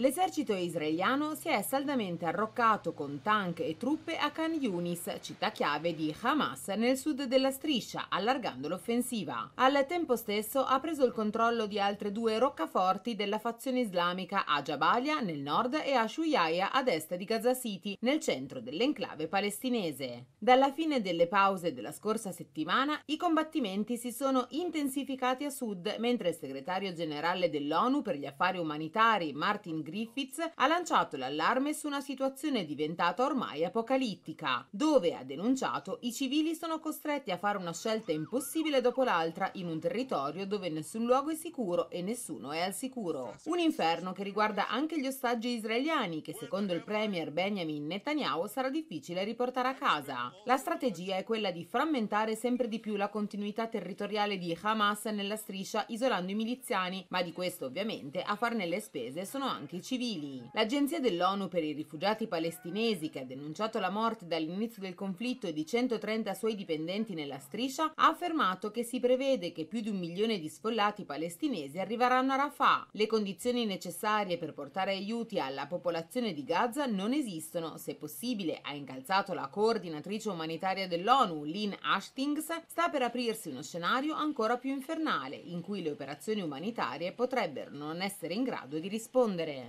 L'esercito israeliano si è saldamente arroccato con tank e truppe a Khan Yunis, città chiave di Hamas, nel sud della striscia, allargando l'offensiva. Al tempo stesso ha preso il controllo di altre due roccaforti della fazione islamica a Jabalia nel nord e a Shuyaya ad est di Gaza City, nel centro dell'enclave palestinese. Dalla fine delle pause della scorsa settimana i combattimenti si sono intensificati a sud, mentre il segretario generale dell'ONU per gli affari umanitari Martin Green Griffiths ha lanciato l'allarme su una situazione diventata ormai apocalittica, dove ha denunciato i civili sono costretti a fare una scelta impossibile dopo l'altra in un territorio dove nessun luogo è sicuro e nessuno è al sicuro. Un inferno che riguarda anche gli ostaggi israeliani che secondo il premier Benjamin Netanyahu sarà difficile riportare a casa. La strategia è quella di frammentare sempre di più la continuità territoriale di Hamas nella striscia isolando i miliziani, ma di questo ovviamente a farne le spese sono anche anche civili. L'Agenzia dell'ONU per i rifugiati palestinesi, che ha denunciato la morte dall'inizio del conflitto di 130 suoi dipendenti nella striscia, ha affermato che si prevede che più di un milione di sfollati palestinesi arriveranno a Rafah. Le condizioni necessarie per portare aiuti alla popolazione di Gaza non esistono. Se possibile, ha incalzato la coordinatrice umanitaria dell'ONU, Lynn Hastings, sta per aprirsi uno scenario ancora più infernale, in cui le operazioni umanitarie potrebbero non essere in grado di rispondere.